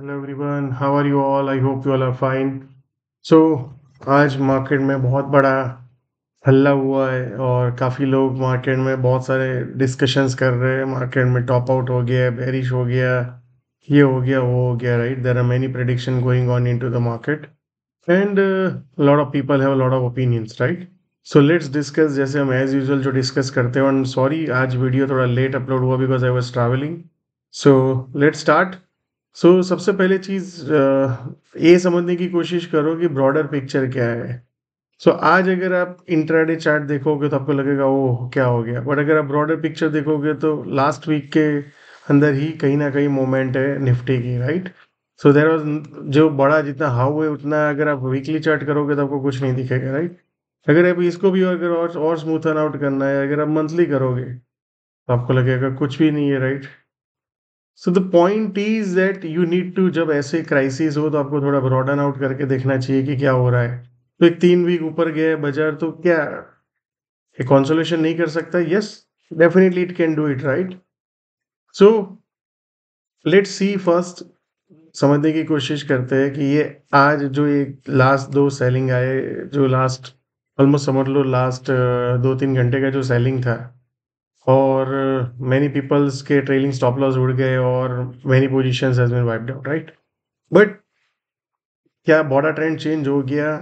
Hello everyone how are you all I hope you all are fine so आज market में बहुत बड़ा हल्ला हुआ है और काफ़ी लोग मार्केट में बहुत सारे डिस्कशंस कर रहे हैं मार्केट में टॉप आउट हो गया बेरिश हो गया ये हो गया वो हो गया right there are many prediction going on into the market and lot of people have lot of opinions right so let's discuss जैसे हम एज यूजल जो डिस्कस करते हैं एंड सॉरी आज वीडियो थोड़ा लेट अपलोड हुआ because I was travelling so let's start so so, सबसे पहले चीज़ ये समझने की कोशिश करो कि ब्रॉडर पिक्चर क्या है सो so, आज अगर आप इंट्राडे चार्ट देखोगे तो आपको लगेगा वो क्या हो गया बट अगर आप ब्रॉडर पिक्चर देखोगे तो लास्ट वीक के अंदर ही कहीं ना कहीं मोमेंट है निफ्टी की राइट सो देर वॉज जो बड़ा जितना हाउ है उतना अगर आप वीकली चार्ट करोगे तो आपको कुछ नहीं दिखेगा राइट अगर आप इसको भी अगर और, और स्मूथन आउट करना है अगर आप मंथली करोगे तो आपको लगेगा कुछ भी नहीं है right so the point is that you need to जब ऐसे क्राइसिस हो तो आपको थोड़ा ब्रॉडन आउट करके देखना चाहिए कि क्या हो रहा है तो एक तीन वीक ऊपर गया है बाजार तो क्या ये कॉन्सोलेशन नहीं कर सकता yes definitely it can do it right so let see first समझने की कोशिश करते हैं कि ये आज जो एक लास्ट दो सेलिंग आए जो लास्ट ऑलमोस्ट समझ लो लास्ट दो तीन घंटे का जो सेलिंग था और मैनी पीपल्स के ट्रेलिंग स्टॉप लॉस उड़ गए और many position wipe out right but क्या बॉर्डर ट्रेंड चेंज हो गया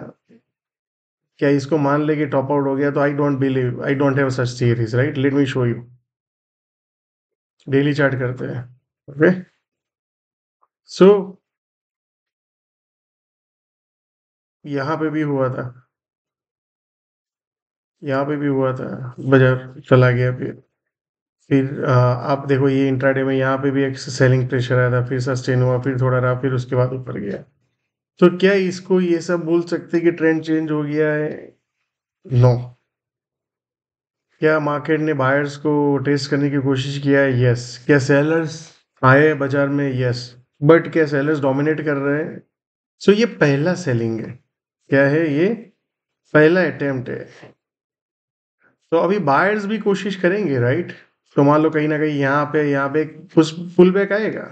क्या इसको मान ले कि टॉप आउट हो गया तो I don't believe I don't have such theories right let me show you daily chart करते हैं ओके सो यहाँ पे भी हुआ था यहाँ पे भी हुआ था बाजार चला गया फिर फिर आप देखो ये इंट्राडे में यहाँ पे भी एक सेलिंग प्रेशर आया था फिर सस्टेन हुआ फिर थोड़ा रहा फिर उसके बाद ऊपर गया तो क्या इसको ये सब बोल सकते कि ट्रेंड चेंज हो गया है नो no. क्या मार्केट ने बायर्स को टेस्ट करने की कोशिश किया है यस yes. क्या सेलर्स आए बाजार में यस yes. बट क्या सेलर्स डोमिनेट कर रहे हैं सो so, ये पहला सेलिंग है क्या है ये पहला अटेम्प्ट है तो अभी बायर्स भी कोशिश करेंगे राइट right? तो मान लो कहीं ना कहीं यहाँ पे यहाँ पे कुछ पुल बैक आएगा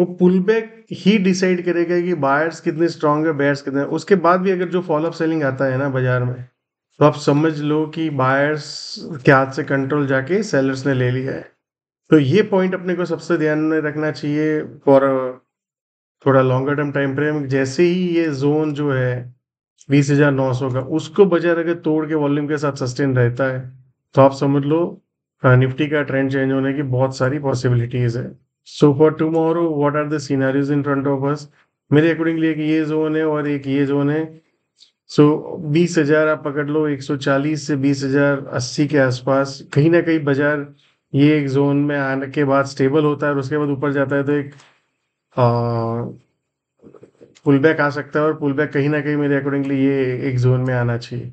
वो पुल बैक ही डिसाइड करेगा कि बायर्स कितने स्ट्रांग है बेयर्स कितने उसके बाद भी अगर जो फॉलोअप सेलिंग आता है ना बाजार में तो आप समझ लो कि बायर्स के हाथ से कंट्रोल जाके सेलर्स ने ले लिया है तो ये पॉइंट अपने को सबसे ध्यान में रखना चाहिए फॉर थोड़ा लॉन्गर टर्म टाइम फ्रेम जैसे ही ये जोन जो है बीस हजार नौ सौ का उसको बाजार अगर तोड़ के वॉल्यूम के साथ सस्टेन रहता है तो आप समझ लो हाँ, निफ्टी का ट्रेंड चेंज होने की बहुत सारी पॉसिबिलिटीज है so for tomorrow what are scenarios in front of us मेरे अकॉर्डिंगली एक ये जोन है और एक ये जोन है सो so, बीस हजार आप पकड़ लो 140 से बीस हजार अस्सी के आसपास कहीं ना कहीं बाजार ये एक जोन में आने के बाद स्टेबल होता है और उसके बाद ऊपर जाता है तो एक पुल बैक आ सकता है और पुल बैक कहीं ना कहीं मेरे अकॉर्डिंगली ये एक जोन में आना चाहिए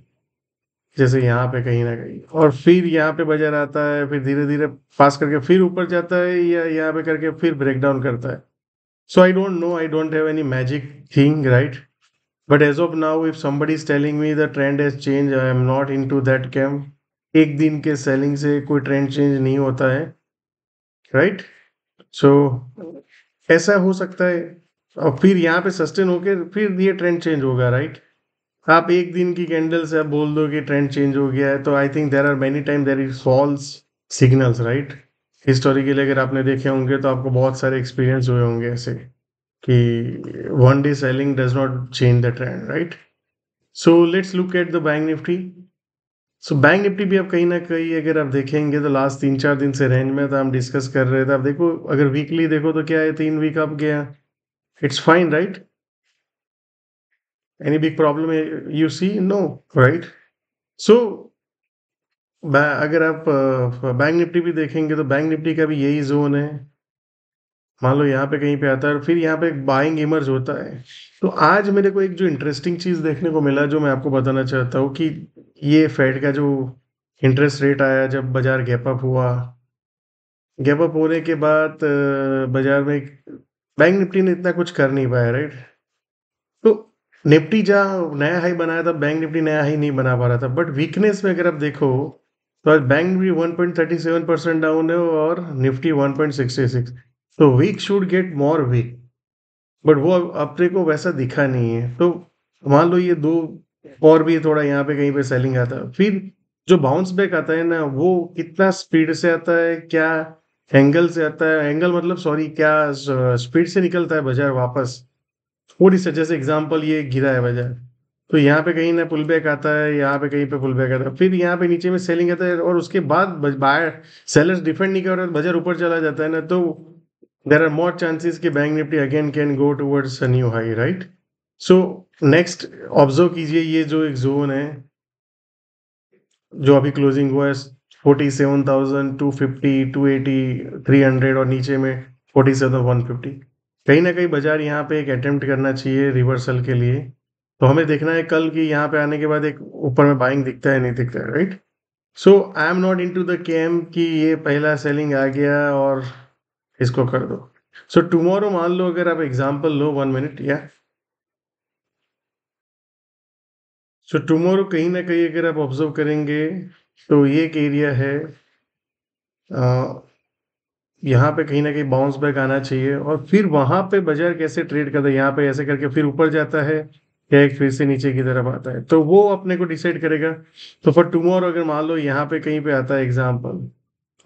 जैसे यहाँ पे कहीं ना कहीं और फिर यहाँ पे बजर आता है फिर धीरे धीरे पास करके फिर ऊपर जाता है या यहाँ पे करके फिर ब्रेक डाउन करता है so I don't know I don't have any magic thing right but as of now if somebody is telling me the trend has change I am not into that camp एक दिन के selling से कोई trend change नहीं होता है right right? सो so, ऐसा हो सकता है और फिर यहाँ पे सस्टेन होकर फिर ये ट्रेंड चेंज होगा राइट आप एक दिन की कैंडल से आप बोल दो कि ट्रेंड चेंज हो गया है तो I think there are many time there is false signals right historically अगर आपने देखे होंगे तो आपको बहुत सारे एक्सपीरियंस हुए होंगे ऐसे कि one day selling does not change the trend right so let's look at the bank Nifty so bank Nifty भी आप कहीं ना कहीं अगर आप देखेंगे तो लास्ट तीन चार दिन से रेंज में था हम डिस्कस कर रहे थे आप देखो अगर वीकली देखो तो क्या है तीन वीक आप गया it's fine right any big problem eh, you see no right so अगर आप बैंक निफ्टी भी देखेंगे तो बैंक निफ्टी का भी यही जोन है मान लो यहाँ पे कहीं पे आता है और फिर यहाँ पे एक बाइंग इमर्ज होता है तो आज मेरे को एक जो इंटरेस्टिंग चीज़ देखने को मिला जो मैं आपको बताना चाहता हूँ कि ये फेड का जो इंटरेस्ट रेट आया जब बाज़ार गैप अप हुआ गैप अप होने के बाद बाज़ार में बैंक निफ्टी ने इतना कुछ कर नहीं पाया राइट निफ्टी जहाँ नया हाई बनाया था बैंक निफ्टी नया हाई नहीं बना पा रहा था बट वीकनेस में अगर आप देखो तो आज बैंक निफ्टी 1.37 परसेंट डाउन है और निफ्टी 1.66 तो weak should get more weak but वो अपने को वैसा दिखा नहीं है तो मान लो ये दो और भी थोड़ा यहाँ पे कहीं पे सेलिंग आता है फिर जो बाउंस बैक आता है ना वो कितना स्पीड से आता है क्या एंगल से आता है एंगल मतलब सॉरी क्या स्पीड uh, से निकलता है बाजार वापस थोड़ी सा जैसे एग्जाम्पल ये गिरा है बाजार तो यहाँ पे कहीं ना पुल बैक आता है यहाँ पे कहीं पे पुल बैक आता है फिर यहाँ पे नीचे में सेलिंग आता है और उसके बाद बायर सेलर्स डिफेंड नहीं कर रहे बाजार ऊपर चला जाता है ना तो देर आर मोर चांसेस कि bank Nifty again can go towards a new high right so next observe कीजिए ये जो एक जोन है जो अभी क्लोजिंग हुआ है forty seven thousand two fifty to eighty three hundred और नीचे में फोर्टी सेवन वन फिफ्टी कहीं ना कहीं बाजार यहाँ पे एक अटेम्प्ट करना चाहिए रिवर्सल के लिए तो हमें देखना है कल कि यहाँ पे आने के बाद एक ऊपर में बाइंग दिखता है नहीं दिखता है right so I am not into the camp कि ये पहला सेलिंग आ गया और इसको कर दो सो so, टुमारो मान लो अगर आप एग्जाम्पल लो वन मिनट या सो टुमारो कहीं ना कहीं अगर आप ऑब्जर्व करेंगे तो ये एक एरिया है आ, uh, यहाँ पे कहीं ना कहीं बाउंस बैक आना चाहिए और फिर वहां पे बाजार कैसे ट्रेड करता है यहाँ पे ऐसे करके फिर ऊपर जाता है या एक फिर से नीचे की तरफ आता है तो वो अपने को डिसाइड करेगा तो फॉर टुमारो अगर मान लो यहाँ पे कहीं पे आता है एग्जाम्पल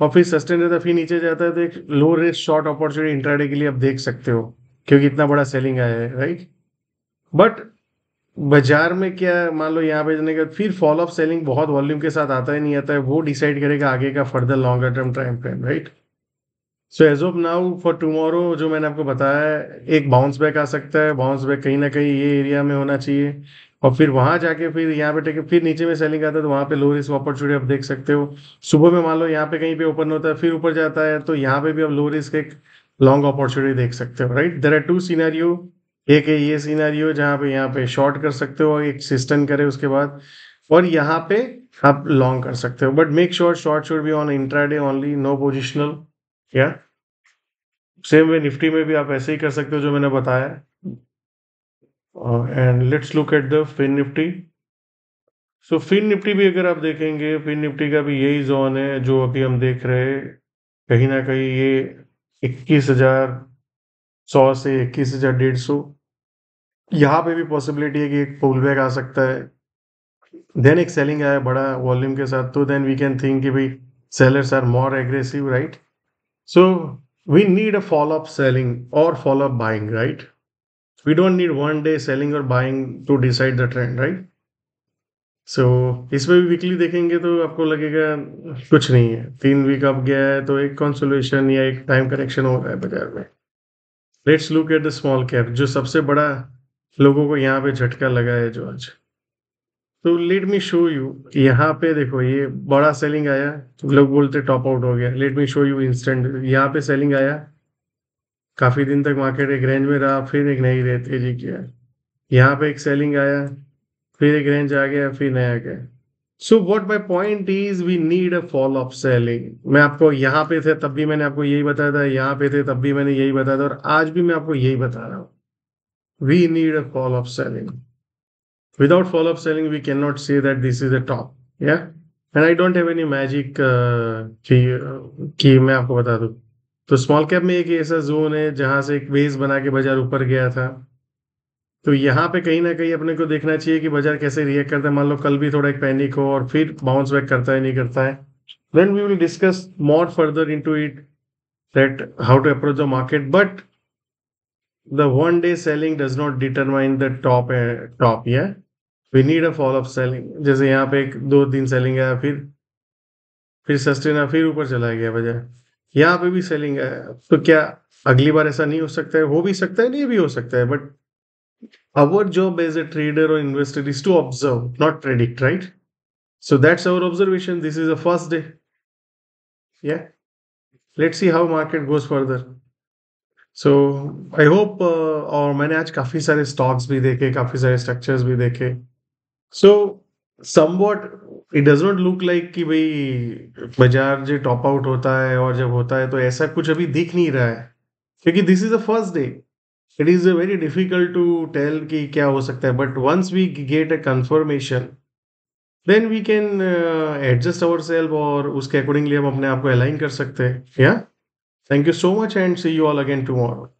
और फिर सस्टेन रहता है फिर नीचे जाता है तो एक low risk short opportunity intraday के लिए आप देख सकते हो क्योंकि इतना बड़ा सेलिंग आया है राइट बट बाजार में क्या मान लो यहाँ पे जाने का फिर फॉल ऑफ सेलिंग बहुत वॉल्यूम के साथ आता ही नहीं आता है वो डिसाइड करेगा आगे का further longer term time frame right so as of now for tomorrow जो मैंने आपको बताया है एक बाउंस बैक आ सकता है बाउंस बैक कहीं ना कहीं ये एरिया में होना चाहिए और फिर वहां जाके फिर यहाँ पे टेके फिर नीचे में सेलिंग आता है तो वहाँ पे लो रिस्क अपॉर्चुनिटी आप देख सकते हो सुबह में मान लो यहाँ पे कहीं पे ओपन होता है फिर ऊपर जाता है तो यहाँ पे भी आप लो रिस्क एक लॉन्ग अपॉर्चुनिटी देख सकते हो right there are two scenario एक है ये सीनारियो जहाँ पे यहाँ पे शॉर्ट कर सकते हो एक सिस्टम करे उसके बाद और यहाँ पे आप लॉन्ग कर सकते हो but make sure short should be on intraday only no positional क्या सेम वे निफ्टी में भी आप ऐसे ही कर सकते हो जो मैंने बताया and let's look at the Fin Nifty so Fin Nifty भी अगर आप देखेंगे फिन निफ्टी का भी यही जोन है जो अभी हम देख रहे हैं कहीं ना कहीं ये इक्कीस हजार सौ से इक्कीस हजार डेढ़ सौ यहाँ पे भी पॉसिबिलिटी है कि एक पुल बैक आ सकता है देन एक सेलिंग आया बड़ा वॉल्यूम के साथ तो देन वी कैन थिंक कि भाई sellers are more aggressive right So we need a follow-up selling or follow-up buying, right? We don't need one day selling or buying to decide the trend, right? so, इसमें भी weekly देखेंगे तो आपको लगेगा कुछ नहीं है तीन वीक अब गया है तो एक कॉन्सोलेशन या एक टाइम करेक्शन हो रहा है बाजार में let's look at the small cap जो सबसे बड़ा लोगों को यहाँ पे झटका लगा है जो आज तो लेट मी शो यू यहाँ पे देखो ये बड़ा सेलिंग आया लोग बोलते टॉप आउट हो गया let me show you instant यहाँ पे सेलिंग आया काफी दिन तक मार्केट एक रेंज में रहा फिर एक नई रेत तेजी किया यहाँ पे एक सेलिंग आया फिर एक रेंज आ गया फिर नया गया so what my point is we need a fall of selling मैं आपको यहाँ पे थे तब भी मैंने आपको यही बताया था यहाँ पे थे तब भी मैंने यही बताया था और आज भी मैं आपको यही बता रहा हूँ we need a fall of selling without follow-up selling we cannot say that this is the top yeah and i don't have any magic uh, कि uh, मैं आपको बता दूं तो स्मॉल कैप में एक ऐसा जोन है जहां से एक वेज बना के बाजार ऊपर गया था तो यहाँ पे कहीं ना कहीं अपने को देखना चाहिए कि बाजार कैसे रिएक्ट करता है मान लो कल भी थोड़ा एक पैनिक हो और फिर बाउंस बैक करता है नहीं करता है then we will discuss more further into it that how to approach the market but the one day selling does not determine the top top या we need a fall of selling जैसे यहाँ पे एक दो तीन selling आया फिर फिर सस्टेन आया फिर ऊपर चला गया बजाय यहाँ पे भी सेलिंग आया तो क्या अगली बार ऐसा नहीं हो सकता है हो भी सकता है नहीं भी हो सकता है but our job as a trader और investor is to observe not predict right so that's our observation this is a first day या let see how market goes further so I hope और मैंने आज काफ़ी सारे stocks भी देखे काफ़ी सारे स्ट्रक्चर्स भी देखे so somewhat it does not look like कि भाई बाजार जो टॉप आउट होता है और जब होता है तो ऐसा कुछ अभी दिख नहीं रहा है क्योंकि this is the first day it is very difficult to tell कि क्या हो सकता है but once we get a confirmation then we can adjust our self और उसके अकॉर्डिंगली हम अपने आप को अलाइन कर सकते हैं या thank you so much and see you all again tomorrow